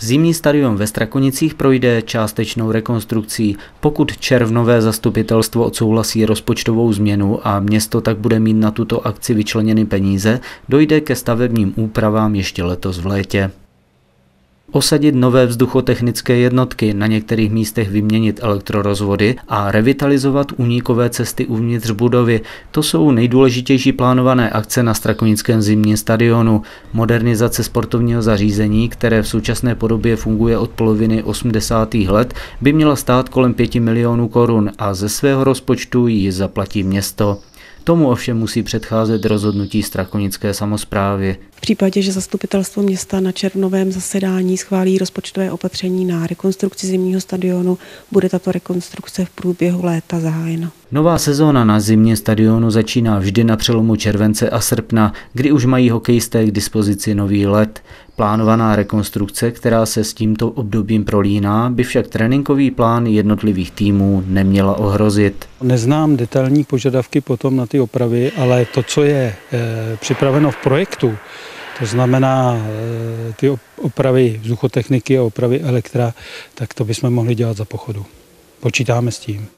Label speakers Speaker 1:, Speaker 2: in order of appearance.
Speaker 1: Zimní stadion ve Strakonicích projde částečnou rekonstrukcí, pokud červnové zastupitelstvo odsouhlasí rozpočtovou změnu a město tak bude mít na tuto akci vyčleněny peníze, dojde ke stavebním úpravám ještě letos v létě osadit nové vzduchotechnické jednotky, na některých místech vyměnit elektrorozvody a revitalizovat únikové cesty uvnitř budovy. To jsou nejdůležitější plánované akce na Strakonickém zimním stadionu. Modernizace sportovního zařízení, které v současné podobě funguje od poloviny 80. let, by měla stát kolem 5 milionů korun a ze svého rozpočtu ji zaplatí město. Tomu ovšem musí předcházet rozhodnutí strakonické samozprávy.
Speaker 2: V případě, že zastupitelstvo města na červnovém zasedání schválí rozpočtové opatření na rekonstrukci zimního stadionu, bude tato rekonstrukce v průběhu léta zahájena.
Speaker 1: Nová sezóna na zimně stadionu začíná vždy na přelomu července a srpna, kdy už mají hokejisté k dispozici nový let. Plánovaná rekonstrukce, která se s tímto obdobím prolíná, by však tréninkový plán jednotlivých týmů neměla ohrozit.
Speaker 3: Neznám detailní požadavky potom na ty opravy, ale to, co je e, připraveno v projektu, to znamená e, ty opravy vzduchotechniky a opravy elektra, tak to bychom mohli dělat za pochodu. Počítáme s tím.